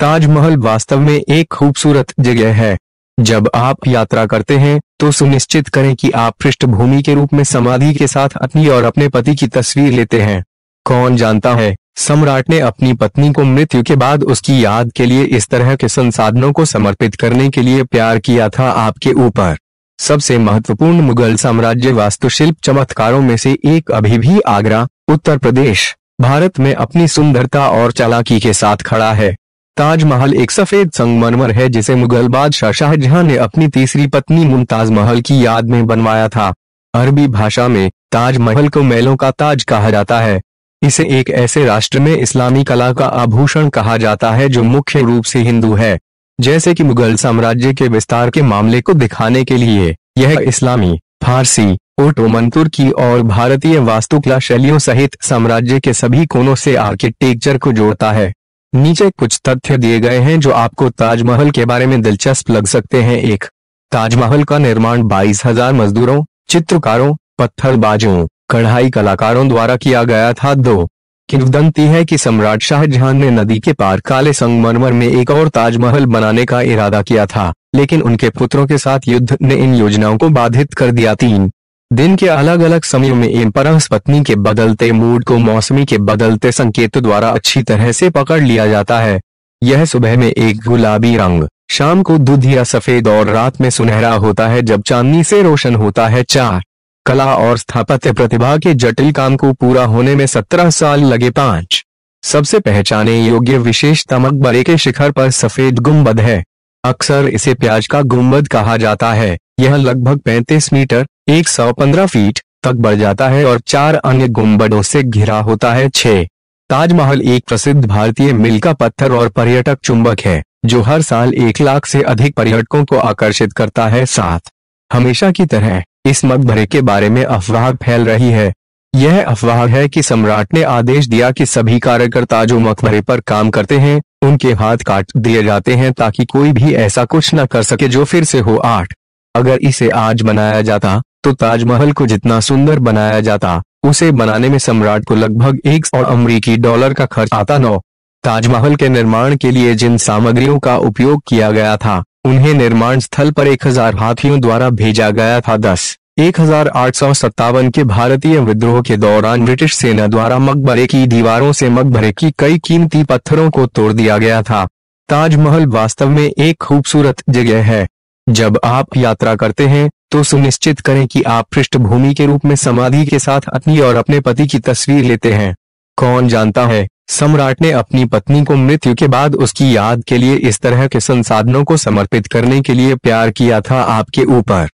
ताजमहल वास्तव में एक खूबसूरत जगह है जब आप यात्रा करते हैं तो सुनिश्चित करें कि आप पृष्ठभूमि के रूप में समाधि के साथ अपनी और अपने पति की तस्वीर लेते हैं कौन जानता है सम्राट ने अपनी पत्नी को मृत्यु के बाद उसकी याद के लिए इस तरह के संसाधनों को समर्पित करने के लिए प्यार किया था आपके ऊपर सबसे महत्वपूर्ण मुगल साम्राज्य वास्तुशिल्प चमत्कारों में से एक अभी भी आगरा उत्तर प्रदेश भारत में अपनी सुंदरता और चालाकी के साथ खड़ा है ताजमहल एक सफेद संगमरमर है जिसे मुगल बादशाह शाहजहां ने अपनी तीसरी पत्नी मुमताज महल की याद में बनवाया था अरबी भाषा में ताजमहल को मेलों का ताज कहा जाता है इसे एक ऐसे राष्ट्र में इस्लामी कला का आभूषण कहा जाता है जो मुख्य रूप से हिंदू है जैसे कि मुगल साम्राज्य के विस्तार के मामले को दिखाने के लिए यह इस्लामी फारसी ओटोमन तुर्की और भारतीय वास्तुकला शैलियों सहित साम्राज्य के सभी कोनों से आर्किटेक्चर को जोड़ता है नीचे कुछ तथ्य दिए गए हैं जो आपको ताजमहल के बारे में दिलचस्प लग सकते हैं एक ताजमहल का निर्माण 22,000 मजदूरों चित्रकारों पत्थरबाजों कढ़ाई कलाकारों द्वारा किया गया था दो किंवदंती है कि सम्राट शाहजहां ने नदी के पार काले संगमरमर में एक और ताजमहल बनाने का इरादा किया था लेकिन उनके पुत्रों के साथ युद्ध ने इन योजनाओं को बाधित कर दिया तीन दिन के अलग अलग समय में इन पत्नी के बदलते मूड को मौसमी के बदलते संकेत द्वारा अच्छी तरह से पकड़ लिया जाता है यह सुबह में एक गुलाबी रंग शाम को दूध या सफेद और रात में सुनहरा होता है जब चांदनी से रोशन होता है चार कला और स्थापत्य प्रतिभा के जटिल काम को पूरा होने में सत्रह साल लगे पांच सबसे पहचाने योग्य विशेष मकबरे के शिखर पर सफेद गुम्बद है अक्सर इसे प्याज का गुम्बद कहा जाता है यह लगभग 35 मीटर 115 फीट तक बढ़ जाता है और चार अन्य गुम्बडों से घिरा होता है छह ताजमहल एक प्रसिद्ध भारतीय मिल का पत्थर और पर्यटक चुंबक है जो हर साल एक लाख से अधिक पर्यटकों को आकर्षित करता है साथ हमेशा की तरह इस मकबरे के बारे में अफवाह फैल रही है यह अफवाह है कि सम्राट ने आदेश दिया कि सभी कार्यकर्ता जो मकबरे पर काम करते हैं उनके हाथ काट दिए जाते हैं ताकि कोई भी ऐसा कुछ न कर सके जो फिर से हो आठ अगर इसे आज बनाया जाता तो ताजमहल को जितना सुंदर बनाया जाता उसे बनाने में सम्राट को लगभग एक और अमरीकी डॉलर का खर्च आता नौ ताजमहल के निर्माण के लिए जिन सामग्रियों का उपयोग किया गया था उन्हें निर्माण स्थल पर एक हजार हाथियों द्वारा भेजा गया था दस एक हजार आठ सौ सत्तावन के भारतीय विद्रोह के दौरान ब्रिटिश सेना द्वारा मकबरे की दीवारों से मकबरे की कई कीमती पत्थरों को तोड़ दिया गया था ताजमहल वास्तव में एक खूबसूरत जगह है जब आप यात्रा करते हैं तो सुनिश्चित करें कि आप पृष्ठभूमि के रूप में समाधि के साथ अपनी और अपने पति की तस्वीर लेते हैं कौन जानता है सम्राट ने अपनी पत्नी को मृत्यु के बाद उसकी याद के लिए इस तरह के संसाधनों को समर्पित करने के लिए प्यार किया था आपके ऊपर